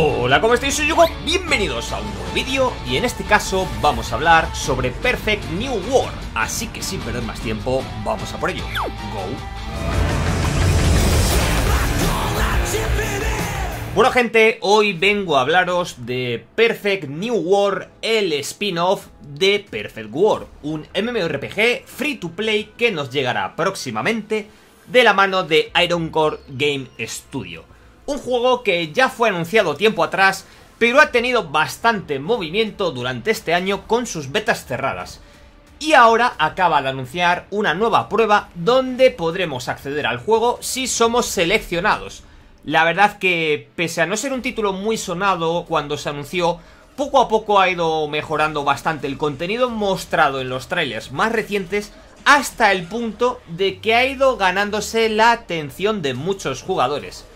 Hola, ¿cómo estáis? Soy Yugo, bienvenidos a un nuevo vídeo y en este caso vamos a hablar sobre Perfect New War así que sin perder más tiempo, vamos a por ello. ¡Go! Bueno gente, hoy vengo a hablaros de Perfect New War, el spin-off de Perfect War un MMORPG free to play que nos llegará próximamente de la mano de Iron Core Game Studio un juego que ya fue anunciado tiempo atrás, pero ha tenido bastante movimiento durante este año con sus betas cerradas. Y ahora acaba de anunciar una nueva prueba donde podremos acceder al juego si somos seleccionados. La verdad que, pese a no ser un título muy sonado cuando se anunció, poco a poco ha ido mejorando bastante el contenido mostrado en los trailers más recientes hasta el punto de que ha ido ganándose la atención de muchos jugadores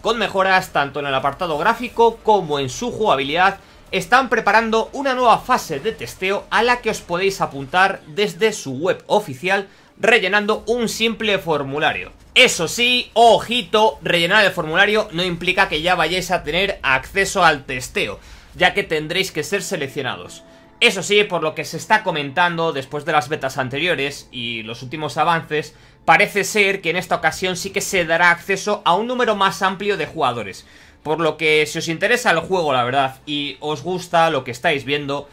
con mejoras tanto en el apartado gráfico como en su jugabilidad, están preparando una nueva fase de testeo a la que os podéis apuntar desde su web oficial rellenando un simple formulario. Eso sí, ojito, rellenar el formulario no implica que ya vayáis a tener acceso al testeo, ya que tendréis que ser seleccionados. Eso sí, por lo que se está comentando después de las betas anteriores y los últimos avances, parece ser que en esta ocasión sí que se dará acceso a un número más amplio de jugadores. Por lo que si os interesa el juego, la verdad, y os gusta lo que estáis viendo,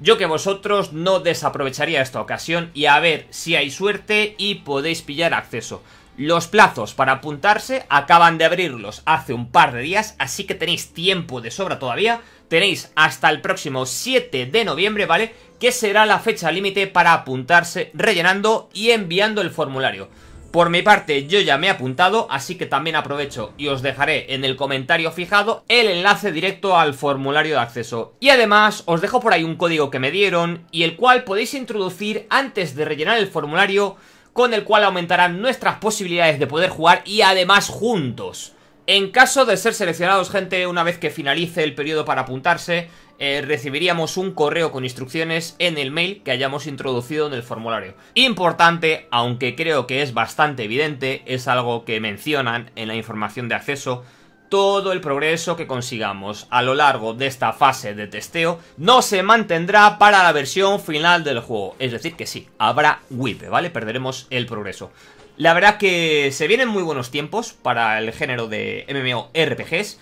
yo que vosotros no desaprovecharía esta ocasión y a ver si hay suerte y podéis pillar acceso. Los plazos para apuntarse acaban de abrirlos hace un par de días, así que tenéis tiempo de sobra todavía. Tenéis hasta el próximo 7 de noviembre, ¿vale? Que será la fecha límite para apuntarse rellenando y enviando el formulario. Por mi parte yo ya me he apuntado, así que también aprovecho y os dejaré en el comentario fijado el enlace directo al formulario de acceso. Y además os dejo por ahí un código que me dieron y el cual podéis introducir antes de rellenar el formulario con el cual aumentarán nuestras posibilidades de poder jugar y además juntos. En caso de ser seleccionados, gente, una vez que finalice el periodo para apuntarse, eh, recibiríamos un correo con instrucciones en el mail que hayamos introducido en el formulario. Importante, aunque creo que es bastante evidente, es algo que mencionan en la información de acceso, todo el progreso que consigamos a lo largo de esta fase de testeo no se mantendrá para la versión final del juego. Es decir, que sí, habrá WIP, ¿vale? Perderemos el progreso. La verdad que se vienen muy buenos tiempos para el género de MMORPGs.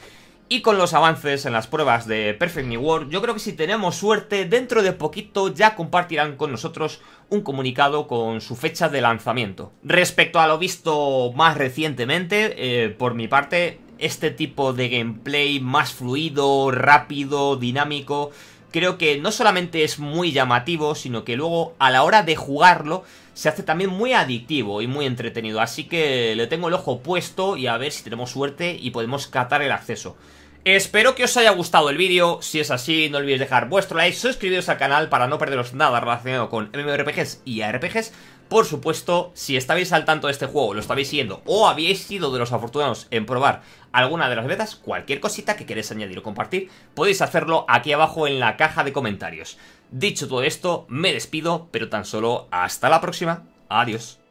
Y con los avances en las pruebas de Perfect New World, yo creo que si tenemos suerte, dentro de poquito ya compartirán con nosotros un comunicado con su fecha de lanzamiento. Respecto a lo visto más recientemente, eh, por mi parte, este tipo de gameplay más fluido, rápido, dinámico, creo que no solamente es muy llamativo, sino que luego a la hora de jugarlo se hace también muy adictivo y muy entretenido. Así que le tengo el ojo puesto y a ver si tenemos suerte y podemos catar el acceso. Espero que os haya gustado el vídeo, si es así no olvidéis dejar vuestro like, suscribiros al canal para no perderos nada relacionado con MMORPGs y ARPGs por supuesto, si estabais al tanto de este juego, lo estabais siguiendo o habéis sido de los afortunados en probar alguna de las betas, cualquier cosita que queráis añadir o compartir, podéis hacerlo aquí abajo en la caja de comentarios. Dicho todo esto, me despido, pero tan solo hasta la próxima. Adiós.